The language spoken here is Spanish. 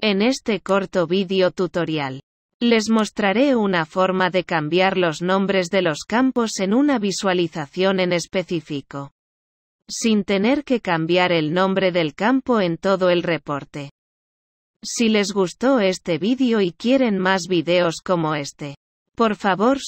En este corto vídeo tutorial, les mostraré una forma de cambiar los nombres de los campos en una visualización en específico, sin tener que cambiar el nombre del campo en todo el reporte. Si les gustó este vídeo y quieren más vídeos como este, por favor